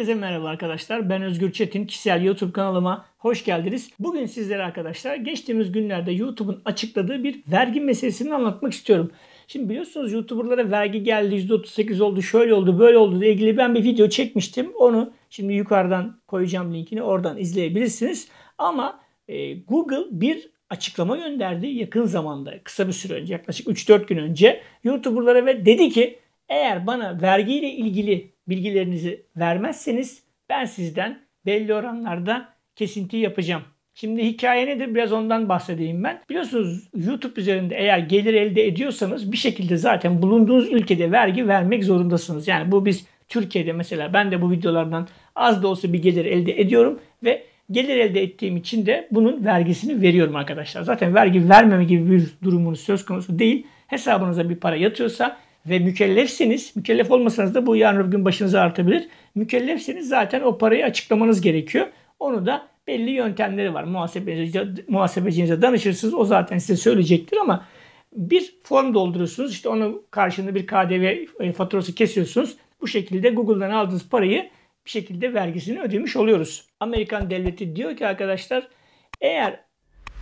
Herkese merhaba arkadaşlar. Ben Özgür Çetin. Kişisel YouTube kanalıma hoş geldiniz. Bugün sizlere arkadaşlar geçtiğimiz günlerde YouTube'un açıkladığı bir vergi meselesini anlatmak istiyorum. Şimdi biliyorsunuz YouTuber'lara vergi geldi, %38 oldu, şöyle oldu, böyle oldu ile ilgili ben bir video çekmiştim. Onu şimdi yukarıdan koyacağım linkini. Oradan izleyebilirsiniz. Ama e, Google bir açıklama gönderdi yakın zamanda, kısa bir süre önce, yaklaşık 3-4 gün önce YouTuber'lara ve dedi ki eğer bana vergiyle ilgili bilgilerinizi vermezseniz ben sizden belli oranlarda kesinti yapacağım. Şimdi hikaye nedir? Biraz ondan bahsedeyim ben. Biliyorsunuz YouTube üzerinde eğer gelir elde ediyorsanız bir şekilde zaten bulunduğunuz ülkede vergi vermek zorundasınız. Yani bu biz Türkiye'de mesela ben de bu videolardan az da olsa bir gelir elde ediyorum ve gelir elde ettiğim için de bunun vergisini veriyorum arkadaşlar. Zaten vergi vermeme gibi bir durumunuz söz konusu değil. Hesabınıza bir para yatıyorsa ve mükellefsiniz, mükellef olmasanız da bu yarın öbür gün başınıza artabilir. Mükellefsiniz zaten o parayı açıklamanız gerekiyor. Onu da belli yöntemleri var. Muhasebecinize, muhasebecinize danışırsınız. O zaten size söyleyecektir ama bir form dolduruyorsunuz. İşte onun karşılığında bir KDV e, faturası kesiyorsunuz. Bu şekilde Google'dan aldığınız parayı bir şekilde vergisini ödemiş oluyoruz. Amerikan devleti diyor ki arkadaşlar eğer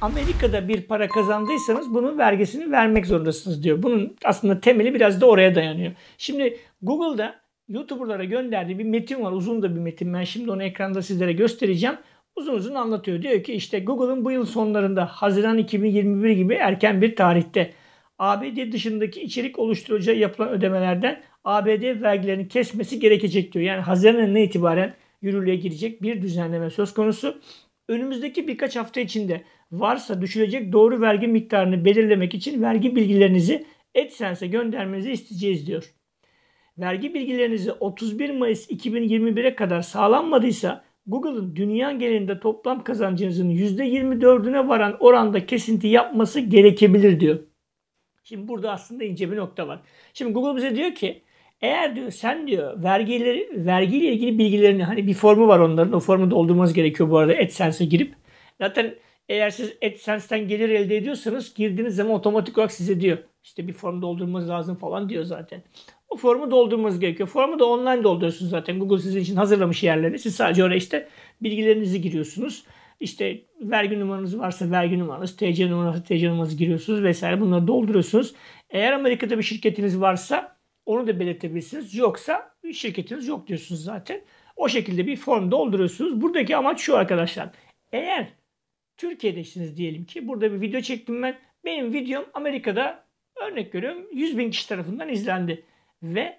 Amerika'da bir para kazandıysanız bunun vergisini vermek zorundasınız diyor. Bunun aslında temeli biraz da oraya dayanıyor. Şimdi Google'da YouTuber'lara gönderdiği bir metin var. Uzun da bir metin. Ben şimdi onu ekranda sizlere göstereceğim. Uzun uzun anlatıyor. Diyor ki işte Google'ın bu yıl sonlarında Haziran 2021 gibi erken bir tarihte ABD dışındaki içerik oluşturacağı yapılan ödemelerden ABD vergilerini kesmesi gerekecek diyor. Yani Haziran'ın ne itibaren yürürlüğe girecek bir düzenleme söz konusu. Önümüzdeki birkaç hafta içinde varsa düşülecek doğru vergi miktarını belirlemek için vergi bilgilerinizi AdSense'e göndermenizi isteyeceğiz diyor. Vergi bilgilerinizi 31 Mayıs 2021'e kadar sağlanmadıysa Google'ın dünya genelinde toplam kazancınızın %24'üne varan oranda kesinti yapması gerekebilir diyor. Şimdi burada aslında ince bir nokta var. Şimdi Google bize diyor ki eğer diyor sen diyor vergileri, vergiyle ilgili bilgilerini hani bir formu var onların o formu doldurmanız gerekiyor bu arada AdSense'e girip. Zaten eğer siz AdSense'den gelir elde ediyorsanız girdiğiniz zaman otomatik olarak size diyor. İşte bir form doldurmanız lazım falan diyor zaten. O formu doldurmanız gerekiyor. Formu da online dolduruyorsunuz zaten. Google sizin için hazırlamış yerleri. Siz sadece oraya işte bilgilerinizi giriyorsunuz. İşte vergi numaranız varsa vergi numaranız, TC numarası TC numaranızı giriyorsunuz vesaire bunları dolduruyorsunuz. Eğer Amerika'da bir şirketiniz varsa onu da belirtebilirsiniz. Yoksa bir şirketiniz yok diyorsunuz zaten. O şekilde bir form dolduruyorsunuz. Buradaki amaç şu arkadaşlar. Eğer Türkiye'desiniz diyelim ki. Burada bir video çektim ben. Benim videom Amerika'da örnek görüyorum 100 bin kişi tarafından izlendi. Ve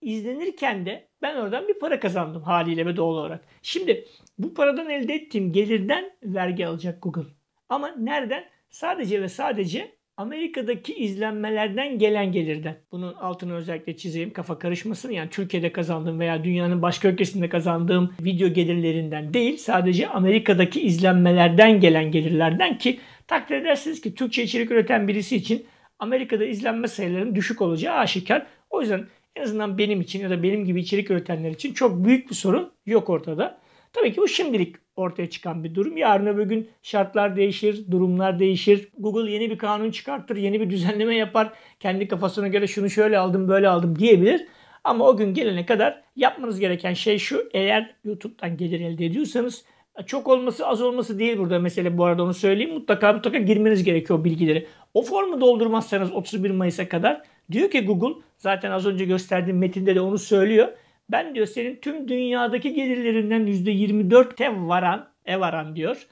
izlenirken de ben oradan bir para kazandım haliyle ve doğal olarak. Şimdi bu paradan elde ettiğim gelirden vergi alacak Google. Ama nereden? Sadece ve sadece Amerika'daki izlenmelerden gelen gelirden. Bunun altını özellikle çizeyim kafa karışmasın. Yani Türkiye'de kazandığım veya dünyanın başka ülkesinde kazandığım video gelirlerinden değil. Sadece Amerika'daki izlenmelerden gelen gelirlerden ki takdir edersiniz ki Türkçe içerik üreten birisi için Amerika'da izlenme sayılarının düşük olacağı aşikar. O yüzden en azından benim için ya da benim gibi içerik üretenler için çok büyük bir sorun yok ortada. Tabii ki bu şimdilik ortaya çıkan bir durum. Yarın öbür gün şartlar değişir, durumlar değişir. Google yeni bir kanun çıkartır, yeni bir düzenleme yapar. Kendi kafasına göre şunu şöyle aldım, böyle aldım diyebilir. Ama o gün gelene kadar yapmanız gereken şey şu. Eğer YouTube'dan gelir elde ediyorsanız çok olması az olması değil burada mesele bu arada onu söyleyeyim. Mutlaka mutlaka girmeniz gerekiyor bilgileri. O formu doldurmazsanız 31 Mayıs'a kadar diyor ki Google zaten az önce gösterdiğim metinde de onu söylüyor. Ben diyor senin tüm dünyadaki gelirlerinden %24'e varan, ev varan diyor.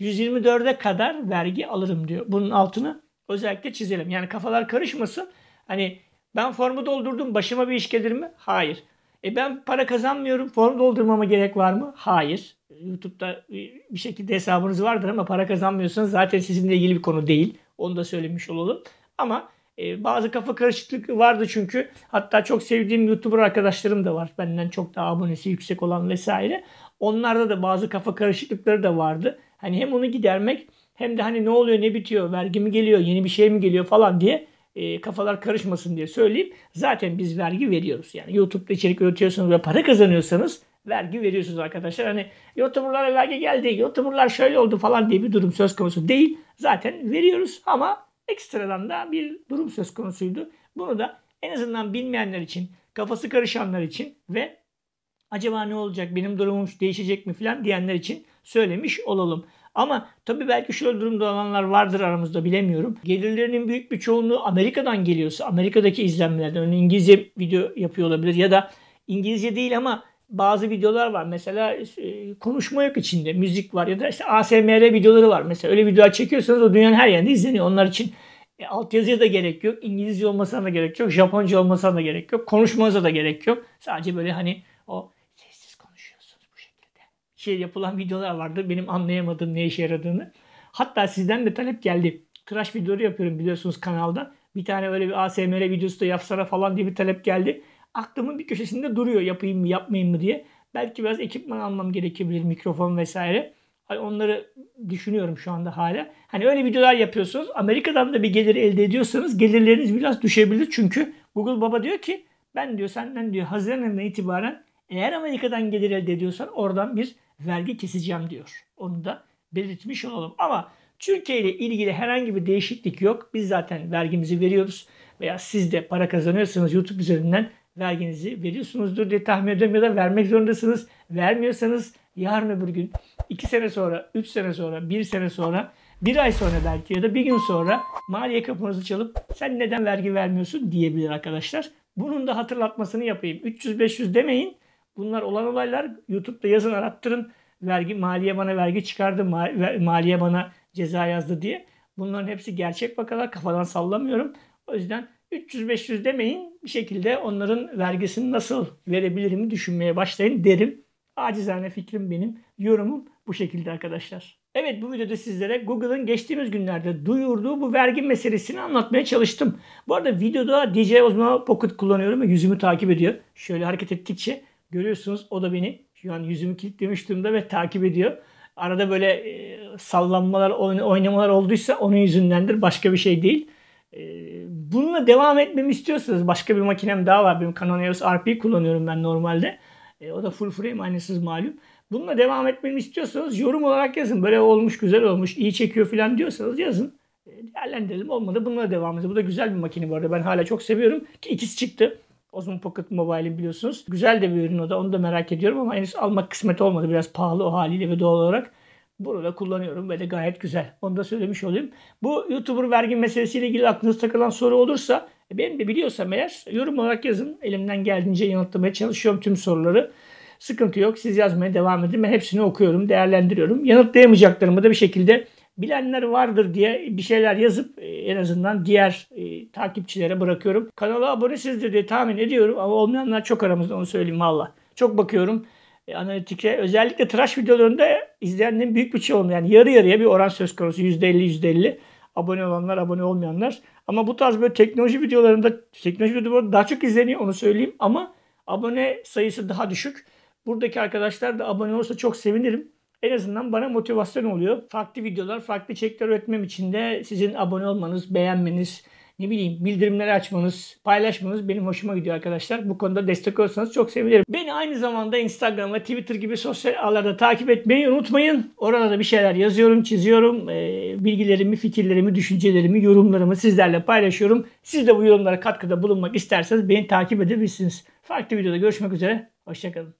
124'e kadar vergi alırım diyor. Bunun altını özellikle çizelim. Yani kafalar karışmasın. Hani ben formu doldurdum başıma bir iş gelir mi? Hayır. E ben para kazanmıyorum. Form doldurmama gerek var mı? Hayır. YouTube'da bir şekilde hesabınız vardır ama para kazanmıyorsanız zaten sizinle ilgili bir konu değil. Onu da söylemiş olalım. Ama e, bazı kafa karışıklık vardı çünkü. Hatta çok sevdiğim YouTuber arkadaşlarım da var. Benden çok daha abonesi yüksek olan vesaire. Onlarda da bazı kafa karışıklıkları da vardı. Hani hem onu gidermek hem de hani ne oluyor ne bitiyor vergi mi geliyor yeni bir şey mi geliyor falan diye e, kafalar karışmasın diye söyleyip zaten biz vergi veriyoruz. Yani YouTube'da içerik üretiyorsanız ve para kazanıyorsanız vergi veriyorsunuz arkadaşlar. Hani YouTuber'lara vergi geldi, YouTuber'lar şöyle oldu falan diye bir durum söz konusu değil. Zaten veriyoruz ama ekstradan da bir durum söz konusuydu. Bunu da en azından bilmeyenler için, kafası karışanlar için ve acaba ne olacak benim durumum değişecek mi filan diyenler için söylemiş olalım. Ama tabii belki şöyle durumda olanlar vardır aramızda bilemiyorum. Gelirlerinin büyük bir çoğunluğu Amerika'dan geliyorsa Amerika'daki izlenmelerden örneğin İngilizce video yapıyor olabilir ya da İngilizce değil ama bazı videolar var. Mesela e, konuşma yok içinde. Müzik var ya da işte ASMR videoları var. Mesela öyle videolar çekiyorsanız o dünyanın her yerinde izleniyor. Onlar için e, altyazıya da gerek yok. İngilizce olmasına da gerek yok. Japonca olmasına da gerek yok. Konuşmanıza da gerek yok. Sadece böyle hani o sessiz konuşuyorsunuz bu şekilde. Şey yapılan videolar vardı. Benim anlayamadığım ne işe yaradığını. Hatta sizden de talep geldi. Tıraş videoları yapıyorum biliyorsunuz kanalda. Bir tane öyle bir ASMR videosu da yapsana falan diye bir talep geldi aklımın bir köşesinde duruyor yapayım mı yapmayayım mı diye. Belki biraz ekipman almam gerekebilir mikrofon vesaire. onları düşünüyorum şu anda hala. Hani öyle videolar yapıyorsunuz. Amerika'dan da bir gelir elde ediyorsanız gelirleriniz biraz düşebilir. Çünkü Google Baba diyor ki ben diyor senden diyor Haziran ayından itibaren eğer Amerika'dan gelir elde ediyorsan oradan bir vergi keseceğim diyor. Onu da belirtmiş olalım. Ama Türkiye ile ilgili herhangi bir değişiklik yok. Biz zaten vergimizi veriyoruz veya siz de para kazanıyorsanız YouTube üzerinden verginizi veriyorsunuzdur diye tahmin ediyorum ya da vermek zorundasınız. Vermiyorsanız yarın öbür gün, iki sene sonra, üç sene sonra, bir sene sonra, bir ay sonra belki ya da bir gün sonra maliye kapınızı çalıp sen neden vergi vermiyorsun diyebilir arkadaşlar. Bunun da hatırlatmasını yapayım. 300-500 demeyin. Bunlar olan olaylar. YouTube'da yazın arattırın. Vergi, maliye bana vergi çıkardı, maliye bana ceza yazdı diye. Bunların hepsi gerçek vakalar. Kafadan sallamıyorum. O yüzden 300-500 demeyin bir şekilde onların vergisini nasıl verebilirimi düşünmeye başlayın derim. Acizane fikrim benim. Yorumum bu şekilde arkadaşlar. Evet bu videoda sizlere Google'ın geçtiğimiz günlerde duyurduğu bu vergi meselesini anlatmaya çalıştım. Bu arada videoda DJ Osmo Pocket kullanıyorum ve yüzümü takip ediyor. Şöyle hareket ettikçe görüyorsunuz o da beni şu an yüzümü kilitlemiş durumda ve takip ediyor. Arada böyle e, sallanmalar, oynamalar olduysa onun yüzündendir. Başka bir şey değil. Bununla devam etmemi istiyorsanız başka bir makinem daha var. Benim Canon EOS RP kullanıyorum ben normalde. E, o da full frame aynasız malum. Bununla devam etmemi istiyorsanız yorum olarak yazın. Böyle olmuş, güzel olmuş, iyi çekiyor falan diyorsanız yazın. E, değerlendirelim. Olmadı bununla devam edelim. Bu da güzel bir makine bu arada. Ben hala çok seviyorum. Ki ikisi çıktı. Osmo Pocket Mobile'in biliyorsunuz. Güzel de bir ürün o da. Onu da merak ediyorum ama henüz almak kısmet olmadı. Biraz pahalı o haliyle ve doğal olarak bunu da kullanıyorum ve de gayet güzel. Onu da söylemiş olayım. Bu YouTuber vergi meselesiyle ilgili aklınız takılan soru olursa e, benim de biliyorsam eğer yorum olarak yazın. Elimden geldiğince yanıtlamaya çalışıyorum tüm soruları. Sıkıntı yok. Siz yazmaya devam edin. Ben hepsini okuyorum, değerlendiriyorum. Yanıtlayamayacaklarımı da bir şekilde bilenler vardır diye bir şeyler yazıp e, en azından diğer e, takipçilere bırakıyorum. Kanala abonesizdir diye tahmin ediyorum ama olmayanlar çok aramızda onu söyleyeyim valla. Çok bakıyorum e, analitike. Özellikle tıraş videolarında izleyenlerin büyük bir çoğunluğu yani yarı yarıya bir oran söz konusu. %50 %50 abone olanlar, abone olmayanlar. Ama bu tarz böyle teknoloji videolarında teknoloji videoları daha çok izleniyor onu söyleyeyim ama abone sayısı daha düşük. Buradaki arkadaşlar da abone olursa çok sevinirim. En azından bana motivasyon oluyor. Farklı videolar, farklı içerikler üretmem için de sizin abone olmanız, beğenmeniz, ne bileyim bildirimleri açmanız, paylaşmanız benim hoşuma gidiyor arkadaşlar. Bu konuda destek olursanız çok sevinirim. Beni aynı zamanda Instagram ve Twitter gibi sosyal ağlarda takip etmeyi unutmayın. Orada da bir şeyler yazıyorum, çiziyorum. Ee, bilgilerimi, fikirlerimi, düşüncelerimi, yorumlarımı sizlerle paylaşıyorum. Siz de bu yorumlara katkıda bulunmak isterseniz beni takip edebilirsiniz. Farklı videoda görüşmek üzere. Hoşçakalın.